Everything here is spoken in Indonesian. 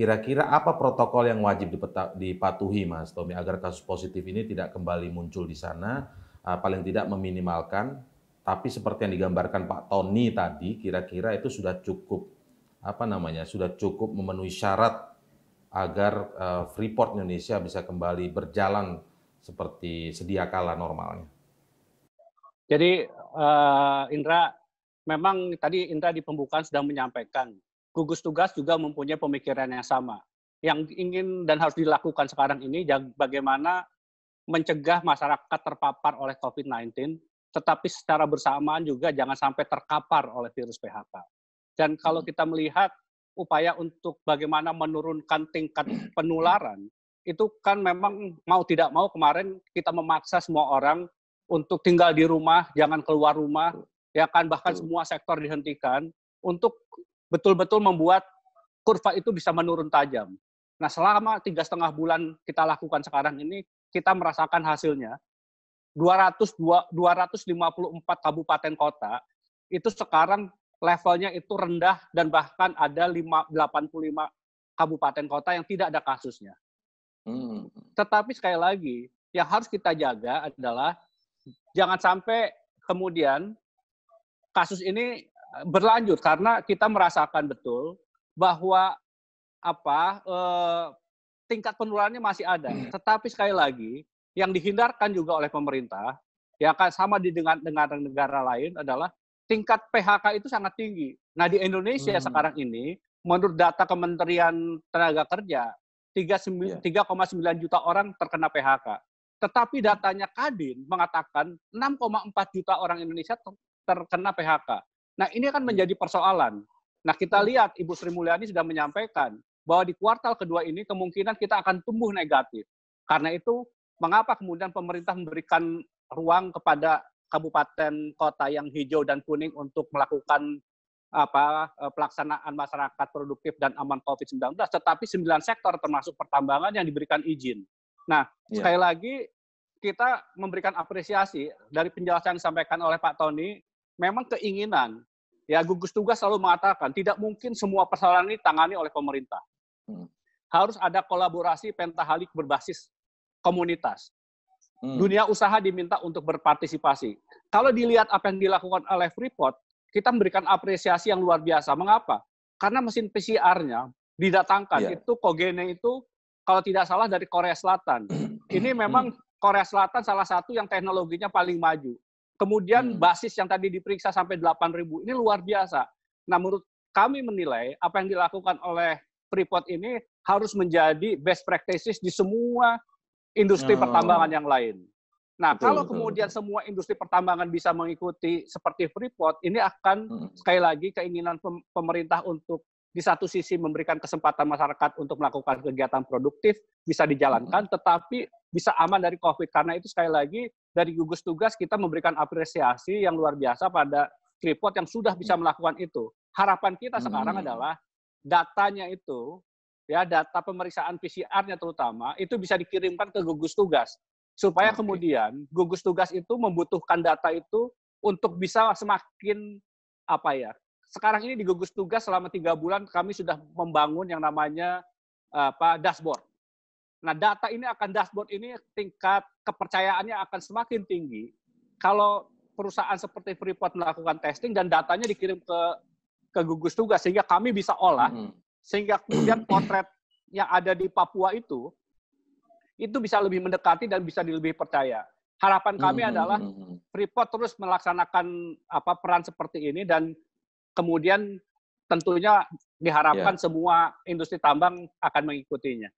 Kira-kira apa protokol yang wajib dipatuhi Mas Tommy agar kasus positif ini tidak kembali muncul di sana, eh, paling tidak meminimalkan. Tapi seperti yang digambarkan Pak Tony tadi, kira-kira itu sudah cukup apa namanya sudah cukup memenuhi syarat agar eh, Freeport Indonesia bisa kembali berjalan seperti sedia kala normalnya. Jadi uh, Indra memang tadi Indra di pembukaan sedang menyampaikan gugus tugas juga mempunyai pemikiran yang sama. Yang ingin dan harus dilakukan sekarang ini bagaimana mencegah masyarakat terpapar oleh COVID-19, tetapi secara bersamaan juga jangan sampai terkapar oleh virus PHK. Dan kalau hmm. kita melihat upaya untuk bagaimana menurunkan tingkat penularan, itu kan memang mau tidak mau kemarin kita memaksa semua orang untuk tinggal di rumah, jangan keluar rumah, ya kan bahkan semua sektor dihentikan untuk betul-betul membuat kurva itu bisa menurun tajam. Nah, selama tiga setengah bulan kita lakukan sekarang ini, kita merasakan hasilnya. 200, 254 kabupaten kota itu sekarang levelnya itu rendah dan bahkan ada 85 kabupaten kota yang tidak ada kasusnya. Hmm. Tetapi sekali lagi, yang harus kita jaga adalah jangan sampai kemudian kasus ini berlanjut karena kita merasakan betul bahwa apa eh, tingkat penularannya masih ada. Hmm. Tetapi sekali lagi yang dihindarkan juga oleh pemerintah ya kan sama di dengan negara-negara lain adalah tingkat PHK itu sangat tinggi. Nah, di Indonesia hmm. sekarang ini menurut data Kementerian Tenaga Kerja 3,9 yeah. Ya. juta orang terkena PHK. Tetapi datanya Kadin mengatakan 6,4 juta orang Indonesia terkena PHK. Nah, ini akan menjadi persoalan. Nah, kita hmm. lihat Ibu Sri Mulyani sudah menyampaikan bahwa di kuartal kedua ini kemungkinan kita akan tumbuh negatif. Karena itu, mengapa kemudian pemerintah memberikan ruang kepada kabupaten kota yang hijau dan kuning untuk melakukan apa e, pelaksanaan masyarakat produktif dan aman COVID-19, tetapi sembilan sektor termasuk pertambangan yang diberikan izin. Nah, ya. sekali lagi kita memberikan apresiasi dari penjelasan yang disampaikan oleh Pak Tony, memang keinginan Ya, gugus tugas selalu mengatakan tidak mungkin semua persoalan ini tangani oleh pemerintah. Hmm. Harus ada kolaborasi pentahalik berbasis komunitas. Hmm. Dunia usaha diminta untuk berpartisipasi. Kalau dilihat apa yang dilakukan oleh Freeport, kita memberikan apresiasi yang luar biasa. Mengapa? Karena mesin PCR-nya didatangkan yeah. itu Kogene itu kalau tidak salah dari Korea Selatan. Ini memang hmm. Korea Selatan salah satu yang teknologinya paling maju. Kemudian hmm. basis yang tadi diperiksa sampai 8.000 ini luar biasa. Nah, menurut kami menilai apa yang dilakukan oleh Freeport ini harus menjadi best practices di semua industri oh. pertambangan yang lain. Nah, betul, kalau kemudian betul. semua industri pertambangan bisa mengikuti seperti Freeport, ini akan hmm. sekali lagi keinginan pemerintah untuk di satu sisi memberikan kesempatan masyarakat untuk melakukan kegiatan produktif bisa dijalankan, mm-hmm. tetapi bisa aman dari COVID. Karena itu sekali lagi dari gugus tugas kita memberikan apresiasi yang luar biasa pada Freeport yang sudah bisa mm-hmm. melakukan itu. Harapan kita mm-hmm. sekarang adalah datanya itu ya data pemeriksaan PCR-nya terutama itu bisa dikirimkan ke gugus tugas supaya okay. kemudian gugus tugas itu membutuhkan data itu untuk bisa semakin apa ya sekarang ini digugus tugas selama tiga bulan kami sudah membangun yang namanya eh, apa dashboard. Nah data ini akan dashboard ini tingkat kepercayaannya akan semakin tinggi kalau perusahaan seperti Freeport melakukan testing dan datanya dikirim ke ke gugus tugas sehingga kami bisa olah hmm. sehingga kemudian potret yang ada di Papua itu itu bisa lebih mendekati dan bisa lebih percaya. Harapan kami hmm, hmm, adalah Freeport terus melaksanakan apa peran seperti ini dan kemudian tentunya diharapkan iya. semua industri tambang akan mengikutinya